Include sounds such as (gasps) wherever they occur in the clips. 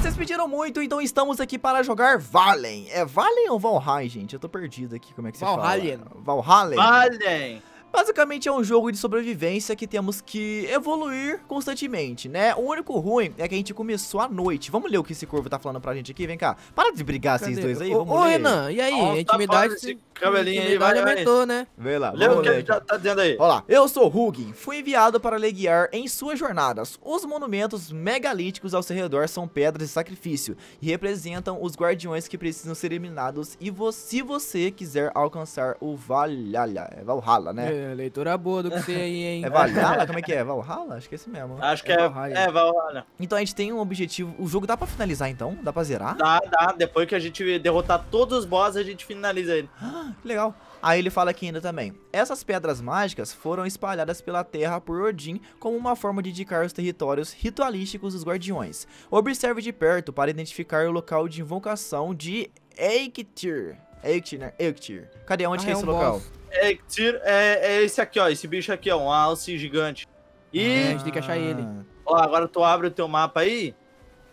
Vocês pediram muito, então estamos aqui para jogar Valen. É Valen ou Valheim, gente? Eu tô perdido aqui, como é que se Valhallen. fala? Valhallen. Basicamente é um jogo de sobrevivência que temos que evoluir constantemente, né? O único ruim é que a gente começou à noite. Vamos ler o que esse corvo tá falando pra gente aqui, vem cá. Para de brigar Cadê? vocês dois aí, vamos Ô, ler. Renan, e aí? Nossa, a tá intimidade, esse cabelinho intimidade aí, vai, aumentou, vai. né? Vê lá, Lê o que ele tá, tá dizendo aí. Olha lá. Eu sou Hugin, fui enviado para lhe guiar em suas jornadas. Os monumentos megalíticos ao seu redor são pedras de sacrifício e representam os guardiões que precisam ser eliminados e vo se você quiser alcançar o Valhalla, é Valhalla, né? É é leitura boa do que você aí, hein? É Valhalla? Como é que é? Valhalla? Acho que é esse mesmo. Acho que é, Valhalla. é Valhalla. É então a gente tem um objetivo. O jogo dá pra finalizar então? Dá pra zerar? Dá, dá. Depois que a gente derrotar todos os bosses, a gente finaliza ele. Ah, que legal. Aí ele fala aqui ainda também: essas pedras mágicas foram espalhadas pela terra por Odin como uma forma de indicar os territórios ritualísticos dos guardiões. Observe de perto para identificar o local de invocação de Eiktir. Eiktir, né? Eiktir. Cadê onde ah, que é, é esse local? Ektir é, é, é esse aqui, ó. Esse bicho aqui, ó. Um alce gigante. E. Ah, a gente tem que achar ele. Ó, agora tu abre o teu mapa aí.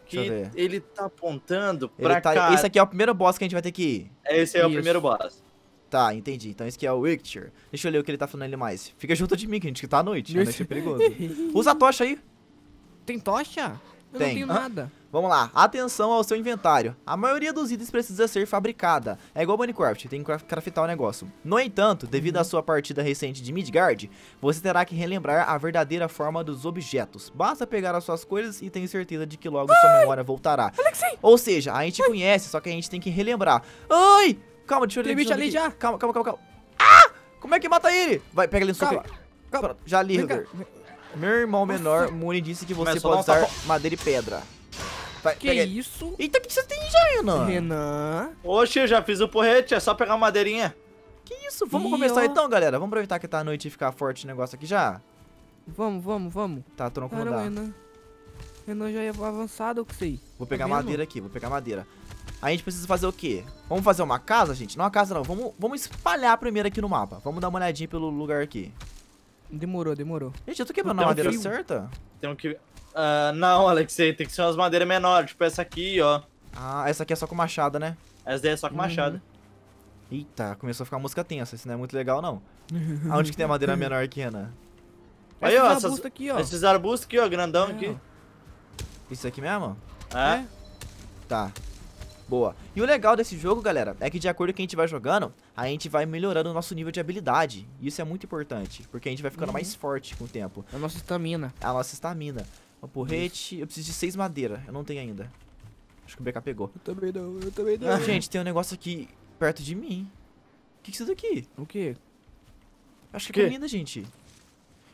Que ele tá apontando pra ele tá, cá. Esse aqui é o primeiro boss que a gente vai ter que ir. É, esse é o primeiro boss. Tá, entendi. Então esse aqui é o Wicture. Deixa eu ler o que ele tá falando ali mais. Fica junto de mim, que a gente tá à noite. A noite é perigoso. (laughs) Usa a tocha aí. Tem tocha? Eu Tem. não tenho nada. Vamos lá, atenção ao seu inventário. A maioria dos itens precisa ser fabricada. É igual Minecraft, tem que craftar o um negócio. No entanto, devido à uhum. sua partida recente de Midgard, você terá que relembrar a verdadeira forma dos objetos. Basta pegar as suas coisas e tenho certeza de que logo Ai! sua memória voltará. Alexei! Ou seja, a gente Ai! conhece, só que a gente tem que relembrar. Ai! Calma, deixa eu... Tem bicho ali já. Calma, calma, calma, calma. Ah! Como é que mata ele? Vai, pega ele no soco. Calma. Calma. Já li, meu irmão menor, Muni, disse que você pode usar tá... madeira e pedra. Vai, que isso? Eita, o que você tem já, Renan? Renan? Oxe, eu já fiz o porrete, é só pegar uma madeirinha. Que isso? Vamos e começar ó. então, galera. Vamos aproveitar que tá a noite e ficar forte o negócio aqui já? Vamos, vamos, vamos. Tá, tronco Cara, não Renan. Renan já é avançado eu isso sei? Vou tá pegar tá madeira aqui, vou pegar madeira. A gente precisa fazer o quê? Vamos fazer uma casa, gente? Não é uma casa, não. Vamos, vamos espalhar primeiro aqui no mapa. Vamos dar uma olhadinha pelo lugar aqui. Demorou, demorou. Gente, eu tô quebrando a madeira certa? Tem que... Uh, não, Alexei, tem que ser umas madeiras menores, tipo essa aqui, ó. Ah, essa aqui é só com machada, né? Essa daí é só com uhum. machada. Eita, começou a ficar música tensa, isso não é muito legal, não. (laughs) Aonde que tem a madeira menor aqui, Ana? Aí, esses ó, arbustos aqui, ó. Esses arbustos aqui, ó, grandão é, aqui. Isso aqui mesmo? É. é. Tá. Boa. E o legal desse jogo, galera, é que de acordo com quem a gente vai jogando, a gente vai melhorando o nosso nível de habilidade. Isso é muito importante, porque a gente vai ficando uhum. mais forte com o tempo. É a nossa estamina. É a nossa estamina. Uma porrete. Isso. Eu preciso de seis madeira. Eu não tenho ainda. Acho que o BK pegou. Eu também não, eu também não. Ah, (laughs) gente, tem um negócio aqui perto de mim. O que, que é isso daqui? O quê? Acho que, é comida, gente.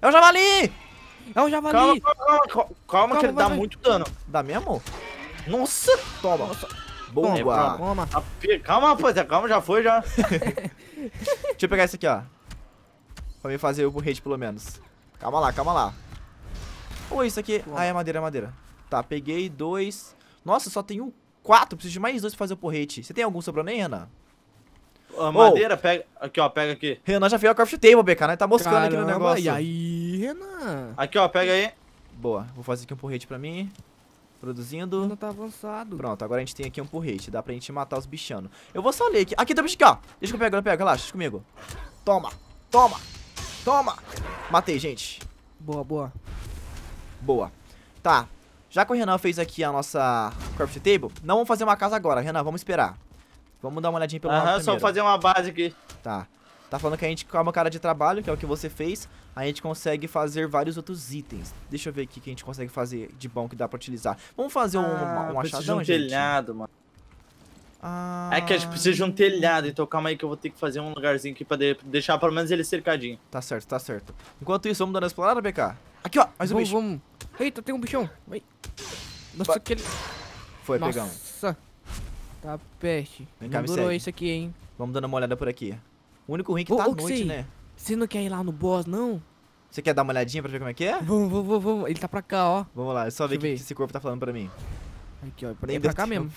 É o javali! É o javali! Calma, calma, calma, calma, calma que ele dá vai. muito dano. Dá mesmo? Nossa! Toma. Nossa. Bomba. Bomba. Calma, ah, rapaziada, calma, já foi já. (laughs) Deixa eu pegar isso aqui, ó. Pra me fazer o burrete, pelo menos. Calma lá, calma lá. Ou oh, isso aqui. Bom. Ah, é madeira, é madeira. Tá, peguei dois. Nossa, só tem um quatro. Preciso de mais dois pra fazer o porrete. Você tem algum sobrando aí, Renan? A madeira, oh. pega. Aqui, ó, pega aqui. Renan já fez a craft table, BK, né? Tá moscando Caramba, aqui no negócio. E aí, Renan? Aqui, ó, pega aí. Boa, vou fazer aqui um porrete pra mim. Produzindo. Não tá avançado. Pronto, agora a gente tem aqui um porrete. Dá pra gente matar os bichanos. Eu vou só ler aqui. Aqui tem bicho aqui, ó. Deixa que eu pego, eu pego. Relaxa, deixa comigo. Toma, toma, toma. Matei, gente. Boa, boa. Boa. Tá. Já que o Renan fez aqui a nossa craft table, não vamos fazer uma casa agora, Renan. Vamos esperar. Vamos dar uma olhadinha pelo Aham, mapa primeiro. só fazer uma base aqui. Tá. Tá falando que a gente, com uma cara de trabalho, que é o que você fez, a gente consegue fazer vários outros itens. Deixa eu ver aqui o que a gente consegue fazer de bom que dá pra utilizar. Vamos fazer ah, um, um achadão, de um gente? telhado, mano. Ah... É que a gente precisa de um telhado, então calma aí que eu vou ter que fazer um lugarzinho aqui pra de deixar pelo menos ele cercadinho. Tá certo, tá certo. Enquanto isso, vamos dando uma explorada, BK? Aqui, ó, mais um vamos, bicho. Vamos. Eita, tem um bichão. Vai. Nossa, que ele... Foi, Nossa. pegamos. Nossa, tá peste. Vem Não durou isso aqui, hein. Vamos dando uma olhada por aqui. O único ruim é que tá à noite, sei. né? Você não quer ir lá no boss, não? Você quer dar uma olhadinha pra ver como é que é? Vamos, vamos, vamos. Ele tá pra cá, ó. Vamos lá, é só ver o que, esse corpo tá falando pra mim. Aqui, ó. É pra, é pra cá mesmo.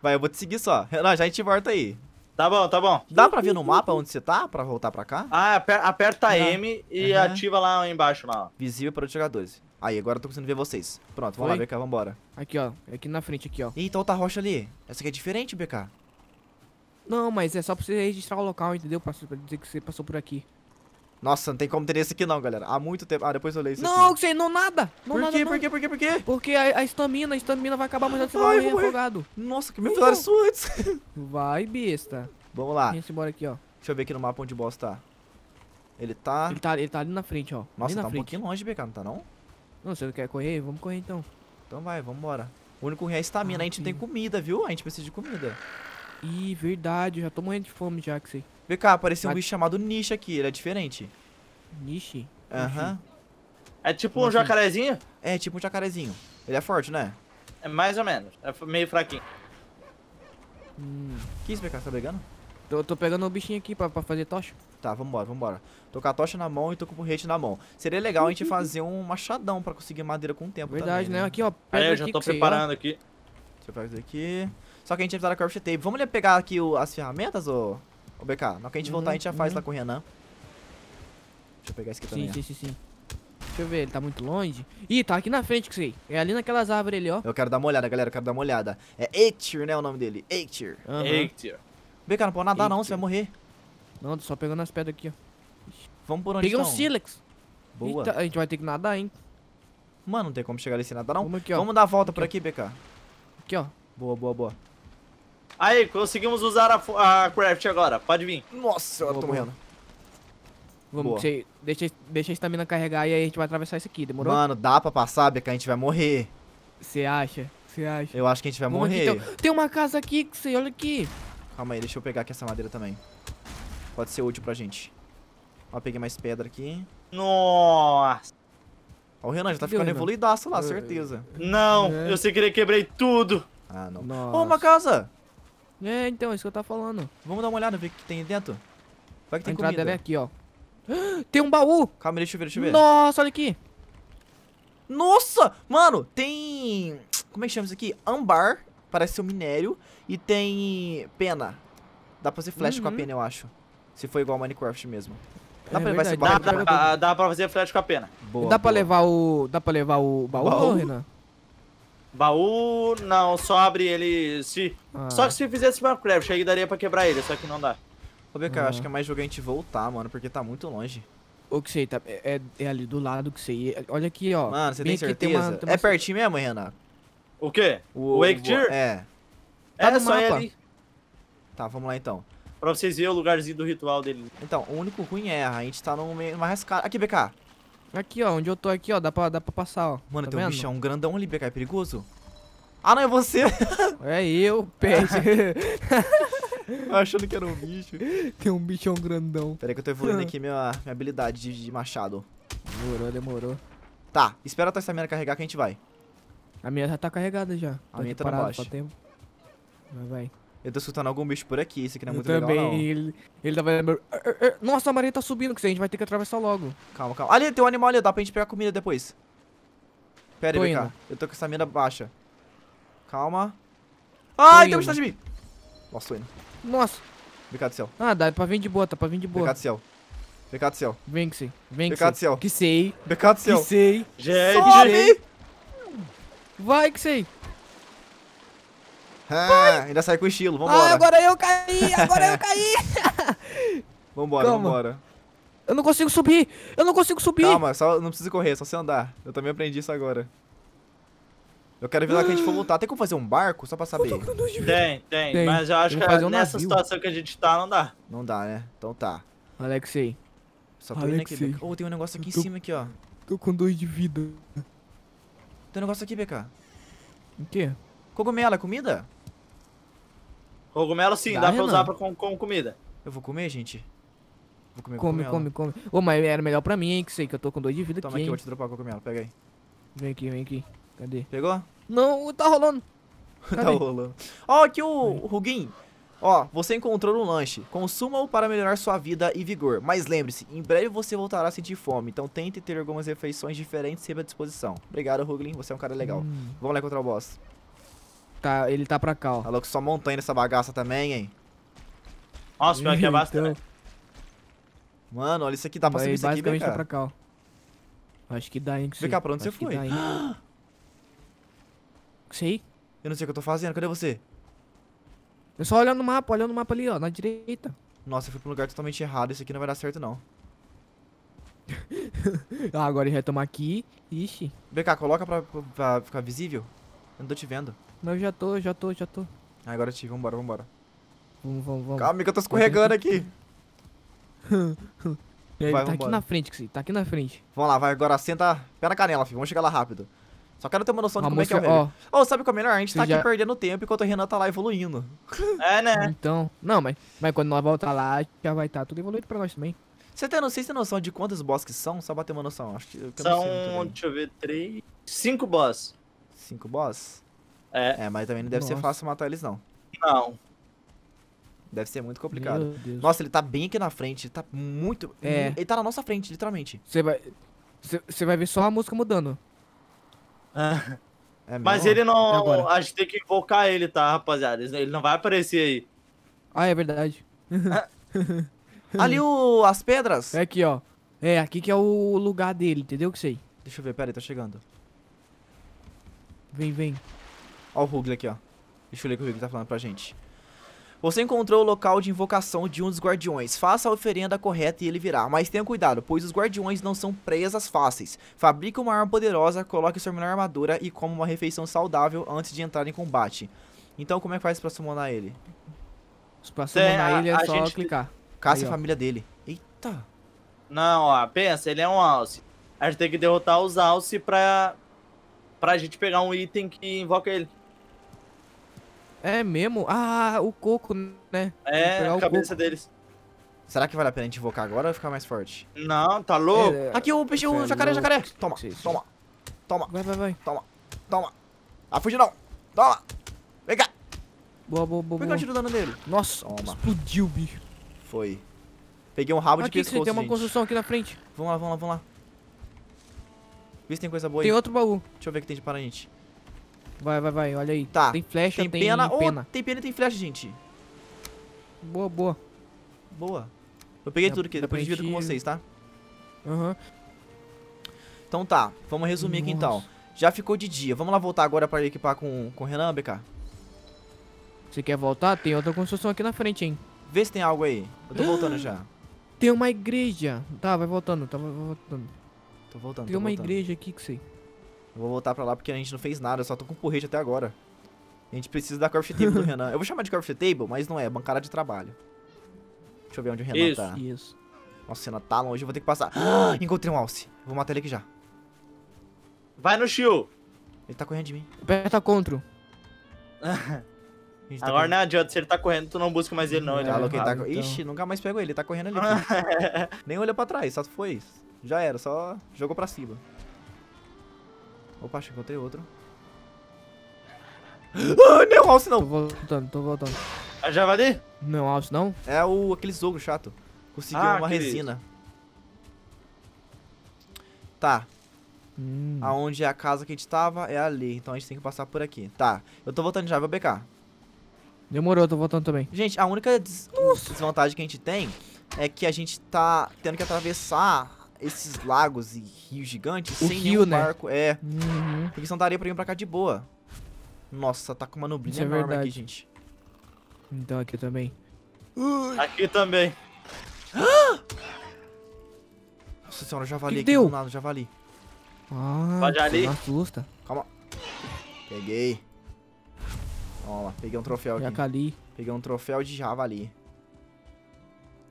Vai, eu vou te seguir só. Não, já a gente volta aí. Tá bom, tá bom. Dá pra ver no mapa onde você tá pra voltar pra cá? Ah, aper aperta uhum. M e uhum. ativa lá embaixo, lá. Visível para os jogadores. Aí, agora eu tô conseguindo ver vocês. Pronto, vamos lá, BK, vambora. Aqui, ó. É aqui na frente, aqui, ó. Eita, então tá rocha ali. Essa aqui é diferente, BK. Não, mas é só pra você registrar o local, entendeu? Pra, pra dizer que você passou por aqui. Nossa, não tem como ter esse aqui não, galera. Há muito tempo. Ah, depois eu leio isso Não, aqui. você não nada. Não por, nada, quê? Não. por quê? Por quê? Por quê? Porque a estamina, a estamina vai acabar mais antes de você morrer afogado. Nossa, que me falaram isso antes. (laughs) Vai, besta. Vamos lá. Vamos embora aqui, ó. Deixa eu ver aqui no mapa onde o boss tá. Ele tá... Ele tá, ele tá ali na frente, ó. Nossa, tá frente. um pouquinho longe, BK, não tá não? Não, você não quer correr? Vamos correr então. Então vai, vamos embora. O único ruim é a estamina. Ah, a gente tem comida, viu? A gente precisa de comida. Ih, verdade, já tô morrendo de fome já, que sei. cá, apareceu Mas... um bicho chamado Niche aqui, ele é diferente. Niche? Aham. Uhum. É tipo Como um assim? jacarezinho? É, tipo um jacarezinho. Ele é forte, né? É mais ou menos, é meio fraquinho. Hum. Que isso, Você tá pegando? Tô, tô pegando o bichinho aqui pra, pra fazer tocha. Tá, vambora, vambora. Tô com a tocha na mão e tô com o porrete na mão. Seria legal a gente fazer um machadão pra conseguir madeira com o tempo Verdade, também, né? né? Aqui, ó. Pega Aí, eu já tô preparando aqui. Você faz aqui. Só que a gente vai precisar da Corpse Tape. Vamos pegar aqui o, as ferramentas, ô, ô BK? Na que a gente uhum, voltar, a gente já uhum. faz lá com o Renan. Deixa eu pegar esse aqui sim, também. Sim, sim, sim. Deixa eu ver, ele tá muito longe. Ih, tá aqui na frente, que sei. É ali naquelas árvores ali, ó. Eu quero dar uma olhada, galera. Eu quero dar uma olhada. É Eitir, né? O nome dele. Eitir. Uhum. Eitir. BK, não pode nadar, Eitir. não. Você vai morrer. Não, tô só pegando as pedras aqui, ó. Vamos por onde Peguei estão? um Silex. Boa. Eita, a gente vai ter que nadar, hein? Mano, não tem como chegar ali sem nadar, não. Vamos, aqui, ó. Vamos dar a volta aqui, por aqui, BK. Aqui, ó. Boa, boa, boa. Aí, conseguimos usar a, a craft agora. Pode vir. Nossa, eu tô morrendo. Vamos, você, deixa, deixa a estamina carregar e aí a gente vai atravessar isso aqui, demorou? Mano, dá pra passar, Beca, a gente vai morrer. Você acha? Você acha? Eu acho que a gente vai Vamos morrer. Aqui, então. Tem uma casa aqui, que você olha aqui. Calma aí, deixa eu pegar aqui essa madeira também. Pode ser útil pra gente. Ó, peguei mais pedra aqui. Nossa! Ó, o Renan já tá ficando evoluidaço lá, certeza. É. Não, é. eu sem querer quebrei tudo. Ah, não. Ó, uma casa! É, então, é isso que eu tava falando. Vamos dar uma olhada, ver o que tem dentro. Vai que tem a comida. dela é aqui, ó. (gasps) Tem um baú! Calma, deixa eu ver, deixa eu ver. Nossa, olha aqui. Nossa! Mano, tem... Como é que chama isso aqui? Ambar, parece ser um minério. E tem pena. Dá pra fazer flash uhum. com a uhum. pena, eu acho. Se for igual Minecraft mesmo. Dá, é pra, levar dá, dá, dá pra fazer flash com a pena. Boa, dá boa. pra levar o. Dá pra levar o baú, baú? Não, Renan? Baú, não, só abre ele se... Ah. Só que se fizesse Minecraft, aí daria pra quebrar ele, só que não dá. Ô, BK, acho ah. que é mais jogar a gente voltar, mano, porque tá muito longe. Ô, que sei, tá, é, é, é ali do lado que sei. É, olha aqui, ó. Mano, você tem certeza? Tem uma, tem é uma... É pertinho mesmo, Renan. O quê? O, o Wake Tier? É. Tá é, só ele. ali. Tá, vamos lá então. Pra vocês verem o lugarzinho do ritual dele. Então, o único ruim é, a gente tá mais caro Aqui, BK. Aqui, ó, onde eu tô aqui, ó, dá pra, dá pra passar, ó. Mano, tá tem vendo? um bichão grandão ali, BK, é perigoso? Ah, não, é você! (laughs) É eu, peixe. (laughs) Achando que era um bicho. Tem um bichão grandão. Peraí que eu tô evoluindo aqui minha, minha habilidade de, de machado. Demorou, demorou. Tá, espera até essa mina carregar que a gente vai. A minha já tá carregada já. A tá minha tá no baixo. Vai, vai. Eu tô escutando algum bicho por aqui, isso aqui não é muito eu também, legal, Ele, ele tava lembrando... Nossa, a marinha tá subindo, que a gente vai ter que atravessar logo. Calma, calma. Ali, tem um animal ali, dá pra gente pegar comida depois. Pera aí, vem Eu tô com essa mina baixa. Calma. Ai, tem um de mim. Nossa, tô indo. Nossa. Obrigado, céu. Ah, dá pra vir de boa, tá pra vir de boa. Obrigado, céu. do céu. Vem que sei. Vem que Pecado sei. céu. Que sei. Pecado céu. Que sei. Gente. Sobe. Vai que sei. Ah, ainda sai com estilo, ah, vambora. Ah, agora eu caí, agora eu caí. (laughs) vambora, Calma. vambora. Eu não consigo subir, eu não consigo subir. Calma, só, não precisa correr, é só se andar. Eu também aprendi isso agora. Eu quero ver lá que a gente for voltar Tem como fazer um barco, só pra saber? Tem, tem, tem. mas eu acho que um nessa navio. situação que a gente tá, não dá. Não dá, né? Então tá. Alexei. Só tô Alexei. indo aqui, Ô, oh, tem um negócio aqui tô, em cima, aqui, ó. Tô com dois de vida. Tem um negócio aqui, BK. O quê? Cogumelo, é comida? Cogumelo sim, dá, dá pra usar pra, com, com comida. Eu vou comer, gente? Vou comer come, come, come. Ô, mas era melhor pra mim, hein, que sei que eu tô com dois de vida Toma aqui, eu vou te dropar o cogumelo, pega aí. Vem aqui, vem aqui. Cadê? Pegou? Não, tá rolando. (laughs) tá rolando. Ó, oh, aqui o Ruguin. Ó, você encontrou um lanche. Consuma-o para melhorar sua vida e vigor. Mas lembre-se, em breve você voltará a sentir fome. Então tente ter algumas refeições diferentes sempre à disposição. Obrigado, Ruglin. Você é um cara legal. Hum. Vamos lá encontrar o boss. Tá, ele tá pra cá, ó. Tá louco, só montanha nessa bagaça também, hein? Nossa, pior que é bastante. Então... Mano, olha isso aqui, dá pra subir isso aqui, cara. tá pra cá, ó. Acho que dá, hein, que Vem cá, pra onde Acho você foi? Sei. (gasps) Eu não sei o que eu tô fazendo, cadê você? Eu só olhando no mapa, olhando no mapa ali, ó, na direita. Nossa, eu fui pra um lugar totalmente errado, isso aqui não vai dar certo, não. (laughs) ah, agora ele vai tomar aqui, ixi. Vem cá, coloca pra, pra ficar visível. Eu não tô te vendo. Mas eu já tô, já tô, já tô. Ah, agora sim, vambora, vambora. Vamos, vamos, vamos. Calma que eu tô escorregando aqui. (laughs) vai, tá vambora. aqui na frente, Xi, tá aqui na frente. Vamos lá, vai, agora senta, pé na canela, filho, vamos chegar lá rápido. Só quero ter uma noção de como é que é o meme. Ó, oh, sabe o que é melhor? A gente tá já... aqui perdendo tempo enquanto o Renan tá lá evoluindo. É, né? Então, não, mas, mas quando nós voltar lá, já vai estar tá tudo evoluído pra nós também. Você tem, não sei se tem noção de quantos boss que são, só pra ter uma noção. Acho que, eu são, deixa eu ver, três, cinco boss. Cinco boss? É, é mas também não deve Nossa. ser fácil matar eles, não. Não. Deve ser muito complicado. Nossa, ele tá bem aqui na frente. Ele tá muito. É. Ele tá na nossa frente, literalmente. Você vai. Você vai ver só a música mudando. Ah. É, é Mas ele não. A gente tem que invocar ele, tá, rapaziada? Ele não vai aparecer aí. Ah, é verdade. É. (laughs) Ali o. as pedras? É aqui, ó. É, aqui que é o lugar dele, entendeu? Que sei. Deixa eu ver, pera aí, tá chegando. Vem, vem. Ó o Hugler aqui, ó. Deixa eu ler o que o Hugler tá falando pra gente. Você encontrou o local de invocação de um dos guardiões. Faça a oferenda correta e ele virá. Mas tenha cuidado, pois os guardiões não são presas fáceis. Fabrique uma arma poderosa, coloque sua melhor armadura e coma uma refeição saudável antes de entrar em combate. Então como é que faz pra summonar ele? Pra summonar ele é a só gente... clicar. Caça Aí, a família dele. Eita. Não, ó, pensa, ele é um alce. A gente tem que derrotar os alce pra, pra gente pegar um item que invoca ele. É mesmo? Ah, o coco, né? É, a cabeça deles. Será que vale a pena a gente invocar agora ou ficar mais forte? Não, tá louco? É, Aqui o peixe, o jacaré, jacaré. Toma, toma, toma. Vai, vai, vai. Toma, toma. Ah, fugiu não. Toma. Vem cá. Boa, boa, boa. Vem cá, eu tiro dano nele? Nossa, toma. explodiu, bicho. Foi. Peguei um rabo aqui, de pescoço, Aqui, tem uma construção aqui na frente. Vamos lá, vamos lá, vamos lá. Vê se tem coisa boa tem aí. Tem outro baú. Deixa eu ver o que tem de para a gente. Vai, vai, vai, olha aí. Tá. Tem flecha, tem, tem pena. pena. Oh, tem pena e tem flecha, gente. Boa, boa. Boa. Eu peguei da, é, tudo aqui, depois divido com vocês, tá? Aham. Uhum. Então tá, vamos resumir Nossa. aqui então. Já ficou de dia. Vamos lá voltar agora pra equipar com, com o Renan, BK? Você quer voltar? Tem outra construção aqui na frente, hein? Vê se tem algo aí. Eu tô voltando (gasps) já. Tem uma igreja. Tá, vai voltando, tá, voltando. Tô voltando, Tem tô uma voltando. igreja aqui que sei. Eu vou voltar pra lá porque a gente não fez nada, eu só tô com porrete até agora. A gente precisa da Corft Table do (laughs) Renan. Eu vou chamar de Corft Table, mas não é, é bancada de trabalho. Deixa eu ver onde o Renan isso, tá. Isso, Nossa, o Renan tá longe, eu vou ter que passar. Ah, (gasps) encontrei um alce. Vou matar ele aqui já. Vai no Shield. Ele tá correndo de mim. Aperta contra. Tá Agora não adianta, se ele tá correndo, tu não busca mais ele não. Ele tá é, tá... então... Ixi, nunca mais pegou ele, ele tá correndo ali. (laughs) Nem olhou pra trás, só foi isso. Já era, só jogou pra cima. Opa, acho que encontrei outro. (gasps) Ah, não, alce não. Tô voltando, tô voltando. A ah, Javadi? Não, alce não. É o é aqueles ogro chato. Conseguiu ah, uma resina. Tá. Hum. Aonde é a casa que a gente tava é ali. Então a gente tem que passar por aqui. Tá. Eu tô voltando já, vou BK. Demorou, eu tô voltando também. Gente, a única des Nossa. desvantagem que a gente tem é que a gente tá tendo que atravessar esses lagos e rios gigantes o sem rio, nenhum né? barco. É. Uhum. Porque senão daria pra ir pra cá de boa. Nossa, tá com uma nublinha é enorme verdade. aqui, gente. Então aqui também. Ui. Aqui também. Nossa senhora, já que aqui deu? do lado, javali. Ah, javali. assusta. Calma. Peguei. Ó peguei um troféu aqui. Jacali. Peguei um troféu de javali.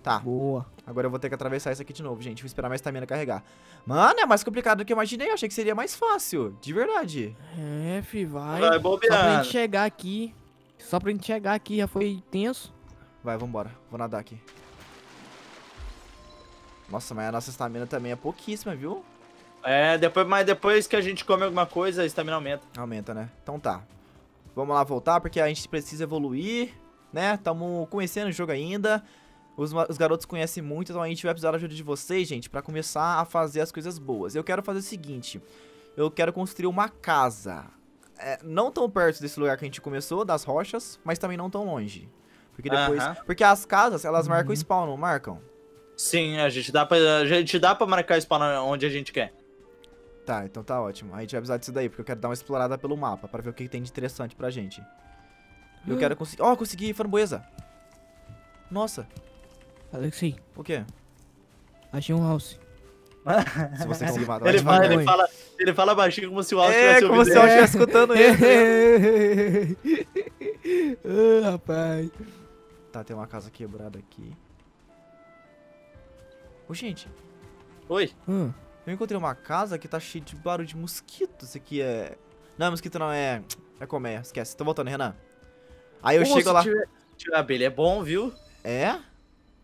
Tá. Boa. Agora eu vou ter que atravessar isso aqui de novo, gente. Vou esperar mais estamina carregar. Mano, é mais complicado do que eu imaginei. Eu achei que seria mais fácil. De verdade. É, fi, vai. Vai bobear. Só pra gente chegar aqui. Só pra gente chegar aqui já foi tenso. Vai, vambora. Vou nadar aqui. Nossa, mas a nossa estamina também é pouquíssima, viu? É, depois, mas depois que a gente come alguma coisa, a estamina aumenta. Aumenta, né? Então tá. Vamos lá voltar, porque a gente precisa evoluir, né? Tamo conhecendo o jogo ainda. Os, os, garotos conhecem muito, então a gente vai precisar da ajuda de vocês, gente, para começar a fazer as coisas boas. Eu quero fazer o seguinte, eu quero construir uma casa. É, não tão perto desse lugar que a gente começou, das rochas, mas também não tão longe. Porque depois... Uh -huh. Porque as casas, elas uhum. marcam spawn, não marcam? Sim, a gente dá pra, a gente dá pra marcar spawn onde a gente quer. Tá, então tá ótimo. A gente vai precisar disso daí, porque eu quero dar uma explorada pelo mapa, pra ver o que tem de interessante pra gente. Eu hum. quero conseguir... Ó, oh, consegui framboesa! Nossa, Alexi. O quê? Achei um house. (laughs) se você conseguir tá matar ele, fala, ele, fala, ele fala baixinho como se o áudio estivesse É, como se o estivesse escutando ele. Tá (laughs) ah, rapaz. Tá, tem uma casa quebrada aqui. Ô, gente. Oi. Hum. Eu encontrei uma casa que tá cheia de barulho de mosquito. Isso aqui é... Não, é mosquito não, é... É colmeia, esquece. Tô voltando, Renan. Aí eu como chego lá... Tira, tiver abelha é bom, viu? É?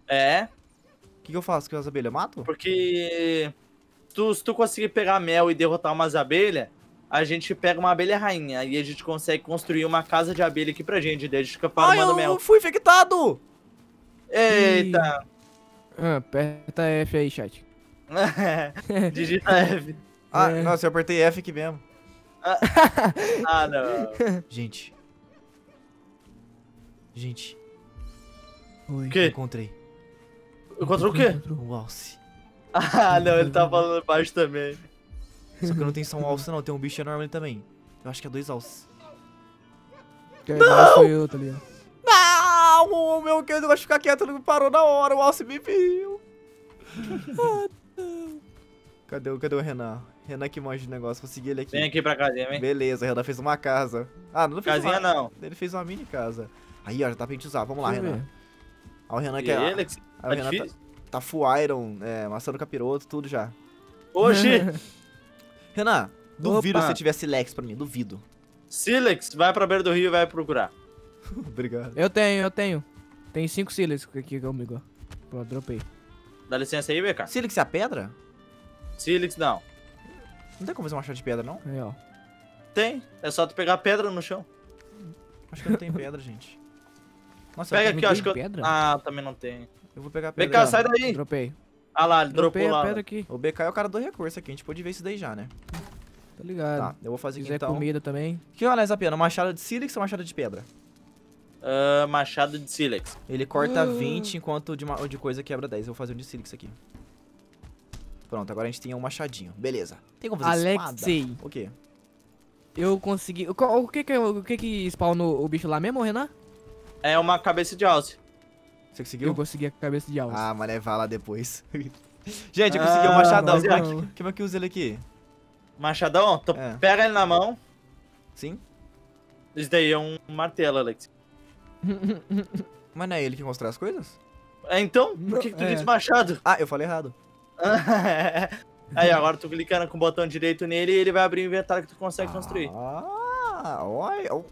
É. O que, que, eu faço com as abelhas? Eu mato? Porque tu, se tu conseguir pegar mel e derrotar umas abelhas, a gente pega uma abelha rainha e a gente consegue construir uma casa de abelha aqui pra gente. Daí a gente fica farmando Ai, eu mel. fui infectado! Eita! Ah, aperta F aí, chat. (laughs) Digita F. Ah, é. nossa, eu apertei F aqui mesmo. Ah, (laughs) ah não. Gente. Gente. Oi, que? encontrei. Encontrou o quê? Encontrou um alce. Ah, não, ele tá falando baixo também. Só que não tem só um alce, não, tem um bicho enorme também. Eu acho que é dois alces. Que não! Foi eu, tá ligado? Não! Meu querido, vai ficar quieto, ele parou na hora, o alce me viu. (laughs) ah, não. Cadê, cadê o Renan? Renan que manja de negócio, vou seguir ele aqui. Vem aqui pra casinha, vem. Beleza, o Renan fez uma casa. Ah, não, fez Casinha uma... não. Ele fez uma mini casa. Aí, ó, já dá pra gente usar, vamos lá, Renan. Ver. Ah, o Renan que é. Alex, a, tá, Renan tá, tá, full iron, é, maçã do capiroto, tudo já. Hoje! (laughs) Renan, duvido se tiver Silex pra mim, duvido. Silex, vai pra beira do rio e vai procurar. (laughs) Obrigado. Eu tenho, eu tenho. Tem cinco Silex aqui comigo. Pô, dropei. Dá licença aí, BK. Silex é a pedra? Silex não. Não tem como fazer uma chave de pedra, não? É, ó. Tem. É só tu pegar pedra no chão. Acho que não tem pedra, (laughs) gente. Nossa, Pega aqui, acho que pedra? eu... Ah, também não tem. Eu vou pegar a pedra. BK, sai daí. Dropei. Ah lá, ele Dropei dropou lá. Pedra aqui. O BK é o cara do recurso aqui, a gente pode ver isso daí já, né? Tá ligado. Tá, eu vou fazer Se aqui então. comida também. O que vale a pena? Machado de sílex ou machado de pedra? Uh, machado de sílex. Ele corta uh. Ah. 20 enquanto de, uma, de coisa quebra 10. Eu vou fazer um de sílex aqui. Pronto, agora a gente tem um machadinho. Beleza. Tem como fazer Alexei. espada? O quê? Eu consegui... O, que que, o que que spawnou o bicho lá mesmo, Renan? É uma cabeça de alce. Você conseguiu? Eu consegui a cabeça de alce. Ah, mas é lá depois. (laughs) Gente, eu ah, consegui ah, um machadão. Como é que, que, que usa ele aqui? Machadão? Tu é. pega ele na mão. Sim. Isso daí é um martelo, Alex. (laughs) Mas não é ele que mostra as coisas? É, então? Por que, que tu é. disse machado? Ah, eu falei errado. (laughs) Aí, agora tu clicando com o botão direito nele e ele vai abrir o inventário que tu consegue ah, construir. Ah, olha. Hum.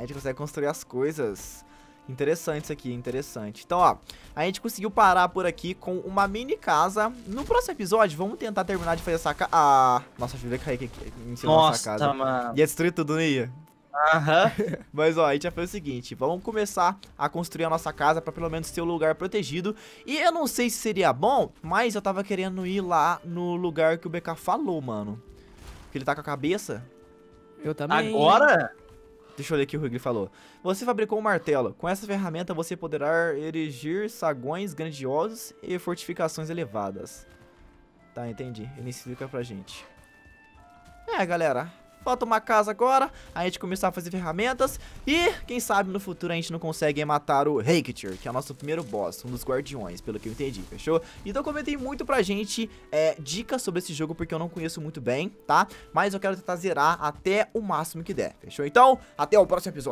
A gente consegue construir as coisas. Interessante isso aqui, interessante. Então, ó, a gente conseguiu parar por aqui com uma mini casa. No próximo episódio, vamos tentar terminar de fazer essa casa. Ah, nossa, vai cair aqui, em cima nossa, dessa casa. Mano. Ia destruir tudo, né? Aham. (laughs) Mas ó, a gente já fez o seguinte, vamos começar a construir a nossa casa para pelo menos ter um lugar protegido. E eu não sei se seria bom, mas eu tava querendo ir lá no lugar que o BK falou, mano. Que ele tá com a cabeça. Eu também. Agora? Deixa eu ler aqui o que ele falou. Você fabricou um martelo. Com essa ferramenta você poderá erigir sagões grandiosos e fortificações elevadas. Tá, entendi. Ele explica pra gente. É, galera falta uma casa agora, a gente começar a fazer ferramentas e, quem sabe, no futuro a gente não consegue matar o Hecatir, que é o nosso primeiro boss, um dos guardiões, pelo que eu entendi, fechou? Então comentei muito pra gente é, dicas sobre esse jogo, porque eu não conheço muito bem, tá? Mas eu quero tentar zerar até o máximo que der, fechou? Então, até o próximo episódio.